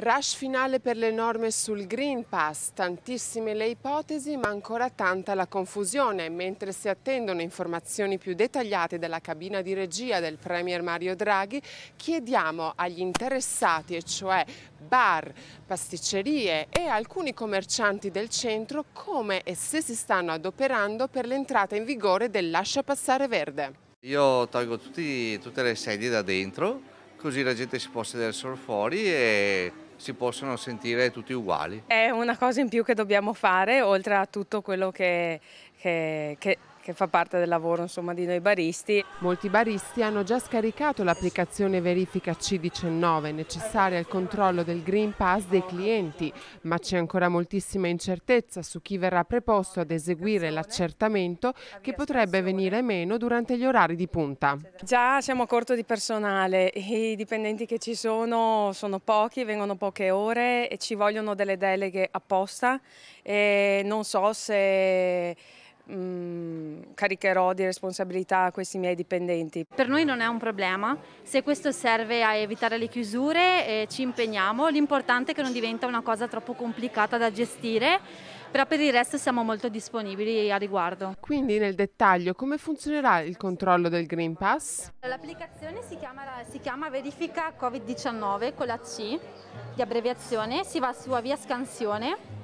Rush finale per le norme sul Green Pass, tantissime le ipotesi ma ancora tanta la confusione. Mentre si attendono informazioni più dettagliate dalla cabina di regia del Premier Mario Draghi, chiediamo agli interessati, e cioè bar, pasticcerie e alcuni commercianti del centro, come e se si stanno adoperando per l'entrata in vigore del lascia passare verde. Io tolgo tutti, tutte le sedie da dentro, così la gente si può sedere solo fuori e si possono sentire tutti uguali. È una cosa in più che dobbiamo fare, oltre a tutto quello che, che, che che fa parte del lavoro insomma, di noi baristi. Molti baristi hanno già scaricato l'applicazione verifica C19 necessaria al controllo del Green Pass dei clienti, ma c'è ancora moltissima incertezza su chi verrà preposto ad eseguire l'accertamento che potrebbe venire meno durante gli orari di punta. Già siamo a corto di personale, i dipendenti che ci sono sono pochi, vengono poche ore e ci vogliono delle deleghe apposta e non so se mh, mm, caricherò di responsabilità questi miei dipendenti. Per noi non è un problema, se questo serve a evitare le chiusure eh, ci impegniamo, l'importante è che non diventa una cosa troppo complicata da gestire, però per il resto siamo molto disponibili a riguardo. Quindi nel dettaglio come funzionerà il controllo del Green Pass? L'applicazione si, si chiama, verifica Covid-19 con la C di abbreviazione, si va su via scansione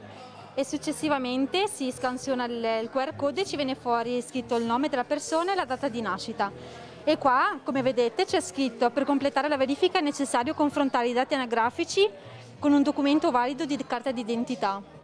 e successivamente si scansiona il QR code e ci viene fuori scritto il nome della persona e la data di nascita. E qua, come vedete, c'è scritto per completare la verifica è necessario confrontare i dati anagrafici con un documento valido di carta d'identità.